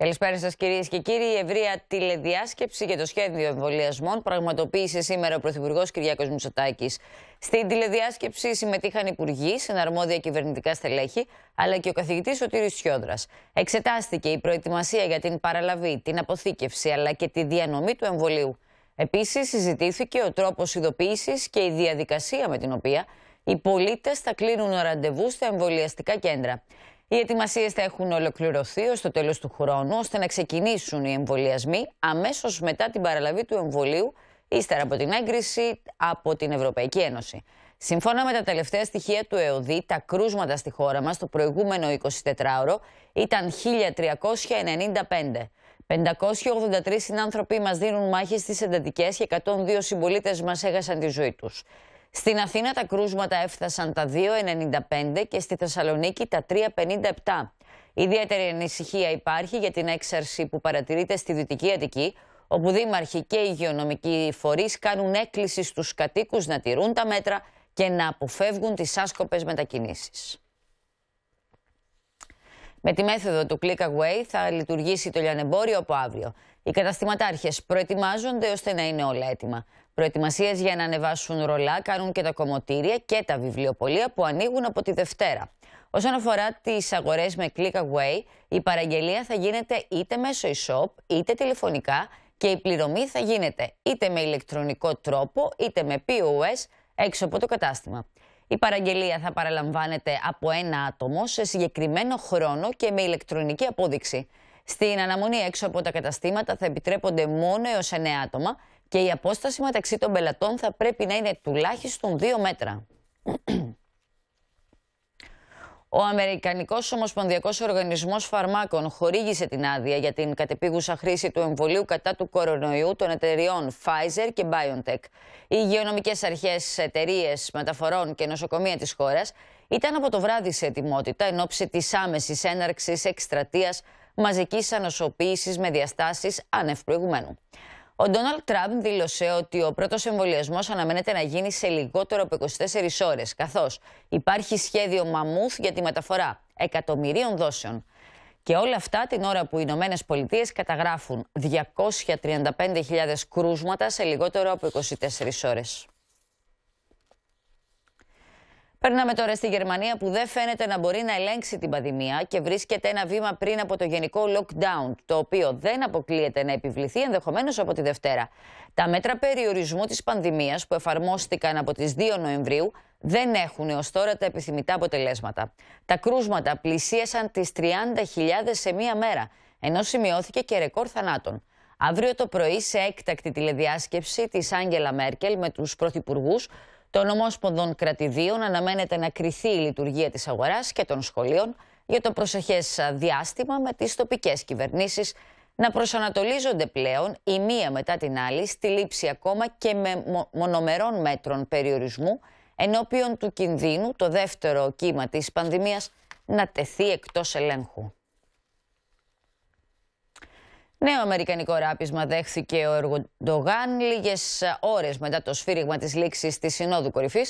Καλησπέρα σας, κυρίες και κύριοι. Η ευρεία τηλεδιάσκεψη για το σχέδιο εμβολιασμών πραγματοποίησε σήμερα ο Πρωθυπουργός Κυριάκος Μητσοτάκης. Στην τηλεδιάσκεψη συμμετείχαν υπουργοί, συναρμόδια κυβερνητικά στελέχη, αλλά και ο καθηγητής Σωτήρης Σιόδρας. Εξετάστηκε η προετοιμασία για την παραλαβή, την αποθήκευση αλλά και τη διανομή του εμβολίου. Επίσης, συζητήθηκε ο τρόπος ειδοποίησης και η διαδικασία με την οποία οι πολίτες θα κλείνουν ραντεβού στα εμβολιαστικά κέντρα. Οι ετοιμασίες θα έχουν ολοκληρωθεί ως το τέλος του χρόνου, ώστε να ξεκινήσουν οι εμβολιασμοί αμέσως μετά την παραλαβή του εμβολίου, ύστερα από την έγκριση από την Ευρωπαϊκή Ένωση. Σύμφωνα με τα τελευταία στοιχεία του ΕΟΔΗ, τα κρούσματα στη χώρα μας το προηγούμενο 24ωρο ήταν 1.395. 583 συνάνθρωποι μας δίνουν μάχες στις εντατικές και 102 συμπολίτες μας έχασαν τη ζωή τους. Στην Αθήνα τα κρούσματα έφτασαν τα 2,95 και στη Θεσσαλονίκη τα 3,57. Ιδιαίτερη ανησυχία υπάρχει για την έξαρση που παρατηρείται στη Δυτική Αττική, όπου δήμαρχοι και υγειονομικοί φορείς κάνουν έκκληση στους κατοίκους να τηρούν τα μέτρα και να αποφεύγουν τις άσκοπες μετακινήσεις. Με τη μέθοδο του Click Away θα λειτουργήσει το λιανεμπόριο από αύριο. Οι καταστηματάρχες προετοιμάζονται ώστε να είναι όλα έτοιμα. Προετοιμασίες για να ανεβάσουν ρολά κάνουν και τα κομμωτήρια και τα βιβλιοπολία που ανοίγουν από τη Δευτέρα. Όσον αφορά τις αγορές με click away, η παραγγελία θα γίνεται είτε μέσω e-shop είτε τηλεφωνικά και η πληρωμή θα γίνεται είτε με ηλεκτρονικό τρόπο είτε με POS έξω από το κατάστημα. Η παραγγελία θα παραλαμβάνεται από ένα άτομο σε συγκεκριμένο χρόνο και με ηλεκτρονική απόδειξη. Στην αναμονή έξω από τα καταστήματα θα επιτρέπονται μόνο έως 9 άτομα και η απόσταση μεταξύ των πελατών θα πρέπει να είναι τουλάχιστον 2 μέτρα. Ο Αμερικανικός Ομοσπονδιακός Οργανισμός Φαρμάκων χορήγησε την άδεια για την κατεπίγουσα χρήση του εμβολίου κατά του κορονοϊού των εταιριών Pfizer και BioNTech. Οι υγειονομικές αρχές, εταιρείες μεταφορών και νοσοκομεία της χώρας ήταν από το βράδυ σε ετοιμότητα εν ώψη της άμεσης έναρξης εκστρατείας μαζικής ανοσοποίησης με διαστάσεις ανευπροηγουμένου. Ο Ντόναλτ Τραμπ δήλωσε ότι ο πρώτος εμβολιασμός αναμένεται να γίνει σε λιγότερο από 24 ώρες, καθώς υπάρχει σχέδιο μαμούθ για τη μεταφορά εκατομμυρίων δόσεων. Και όλα αυτά την ώρα που οι Ηνωμένες Πολιτείες καταγράφουν 235.000 κρούσματα σε λιγότερο από 24 ώρες. Περνάμε τώρα στη Γερμανία που δεν φαίνεται να μπορεί να ελέγξει την πανδημία και βρίσκεται ένα βήμα πριν από το γενικό lockdown, το οποίο δεν αποκλείεται να επιβληθεί ενδεχομένως από τη Δευτέρα. Τα μέτρα περιορισμού της πανδημίας που εφαρμόστηκαν από τις 2 Νοεμβρίου δεν έχουν έως τώρα τα επιθυμητά αποτελέσματα. Τα κρούσματα πλησίασαν τις 30.000 σε μία μέρα, ενώ σημειώθηκε και ρεκόρ θανάτων. Αύριο το πρωί σε έκτακτη τηλεδιάσκεψη της Άγγελα Μέρκελ με τους πρωθυπουργούς των ομόσπονδων κρατηδίων αναμένεται να κριθεί η λειτουργία της αγοράς και των σχολείων για το προσεχές διάστημα με τις τοπικές κυβερνήσεις να προσανατολίζονται πλέον η μία μετά την άλλη στη λήψη ακόμα και με μονομερών μέτρων περιορισμού ενώπιον του κινδύνου το δεύτερο κύμα της πανδημίας να τεθεί εκτός ελέγχου. Νέο αμερικανικό ράπισμα δέχθηκε ο Ερντογάν λίγες ώρες μετά το σφύριγμα της λήξης της Συνόδου Κορυφής,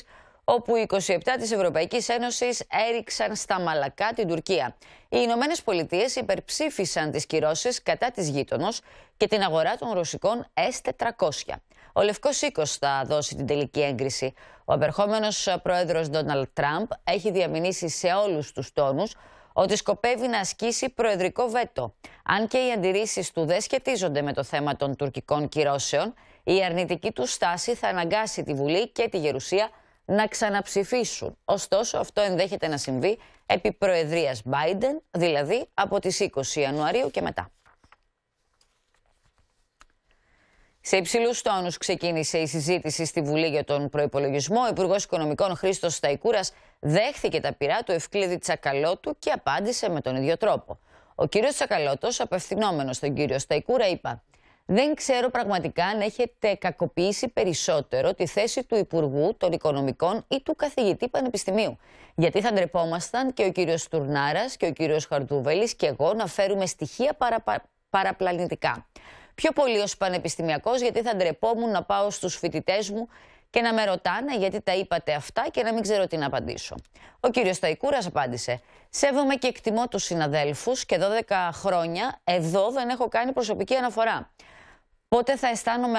όπου οι 27 της Ευρωπαϊκής Ένωσης έριξαν στα μαλακά την Τουρκία. Οι Ηνωμένες Πολιτείες υπερψήφισαν τις κυρώσεις κατά της γείτονος και την αγορά των ρωσικών S-400. Ο Λευκός Οίκος θα δώσει την τελική έγκριση. Ο απερχόμενος πρόεδρος Ντόναλτ Τραμπ έχει διαμηνήσει σε όλους τους τόνους ότι σκοπεύει να ασκήσει προεδρικό βέτο. Αν και οι αντιρρήσεις του δεν σχετίζονται με το θέμα των τουρκικών κυρώσεων, η αρνητική του στάση θα αναγκάσει τη Βουλή και τη Γερουσία να ξαναψηφίσουν. Ωστόσο, αυτό ενδέχεται να συμβεί επί προεδρίας Biden, δηλαδή από τις 20 Ιανουαρίου και μετά. Σε υψηλούς τόνους ξεκίνησε η συζήτηση στη Βουλή για τον προπολογισμό. Ο Υπουργός Οικονομικών Χρήστος Σταϊκούρας δέχθηκε τα πειρά του Ευκλήδη Τσακαλώτου και απάντησε με τον ίδιο τρόπο. Ο κύριος Τσακαλώτος, απευθυνόμενος στον κύριο Σταϊκούρα, είπα: Δεν ξέρω πραγματικά αν έχετε κακοποιήσει περισσότερο τη θέση του Υπουργού των Οικονομικών ή του καθηγητή Πανεπιστημίου. Γιατί θα ντρεπόμασταν και ο κύριος Τουρνάρας και ο κύριος Χαρδούβελης και εγώ να φέρουμε στοιχεία παρα... παραπλανητικά πιο πολύ ως πανεπιστημιακός, γιατί θα ντρεπόμουν να πάω στους φοιτητές μου και να με ρωτάνε γιατί τα είπατε αυτά και να μην ξέρω τι να απαντήσω. Ο κύριος Σταϊκούρας απάντησε «Σέβομαι και εκτιμώ τους συναδέλφους και 12 χρόνια εδώ δεν έχω κάνει προσωπική αναφορά. Πότε θα αισθάνομαι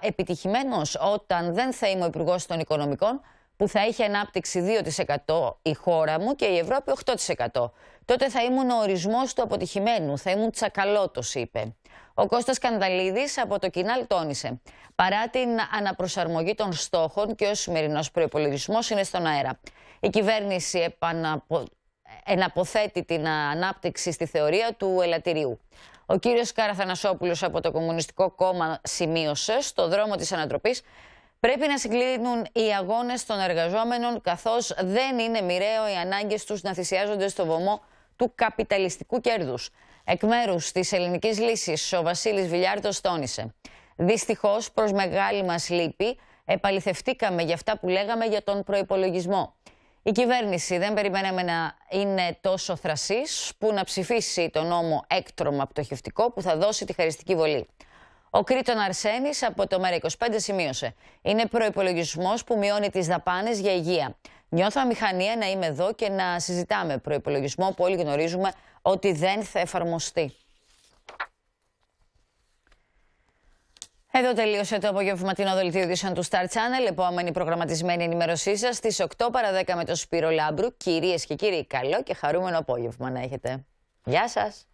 επιτυχημένος όταν δεν θα είμαι ο Υπουργός των Οικονομικών που θα είχε ανάπτυξη 2% η χώρα μου και η Ευρώπη 8%. Τότε θα ήμουν ο ορισμός του αποτυχημένου, θα ήμουν τσακαλώτος, είπε. Ο Κώστας Κανδαλίδης από το Κινάλ τόνισε. Παρά την αναπροσαρμογή των στόχων και ο σημερινός προπολογισμό είναι στον αέρα. Η κυβέρνηση επαναπο... εναποθέτει την ανάπτυξη στη θεωρία του ελατηριού. Ο κύριος Καραθανασόπουλος από το Κομμουνιστικό Κόμμα σημείωσε στο δρόμο της ανατροπής Πρέπει να συγκλίνουν οι αγώνες των εργαζόμενων, καθώς δεν είναι μοιραίο οι ανάγκες τους να θυσιάζονται στο βωμό του καπιταλιστικού κέρδους. Εκ μέρους της ελληνικής λύσης, ο Βασίλης Βιλιάρτος τόνισε. Δυστυχώς, προς μεγάλη μας λύπη, επαληθευτήκαμε για αυτά που λέγαμε για τον προπολογισμό. Η κυβέρνηση δεν περιμέναμε να είναι τόσο θρασής που να ψηφίσει τον νόμο έκτρομα πτωχευτικό που θα δώσει τη χαριστική βολή. Ο Κρήτον Αρσένης από το ΜΕΡΑ25 σημείωσε «Είναι προπολογισμό που μειώνει τις δαπάνες για υγεία. Νιώθω αμηχανία να είμαι εδώ και να συζητάμε προπολογισμό που όλοι γνωρίζουμε ότι δεν θα εφαρμοστεί». Εδώ τελείωσε το απογευματινό δελτίο ειδήσεων του Star Channel. Επόμενη προγραμματισμένη ενημέρωσή σας στις 8 παρα 10 με το Σπύρο Λάμπρου. Κυρίες και κύριοι, καλό και χαρούμενο απόγευμα να έχετε. Γεια σας!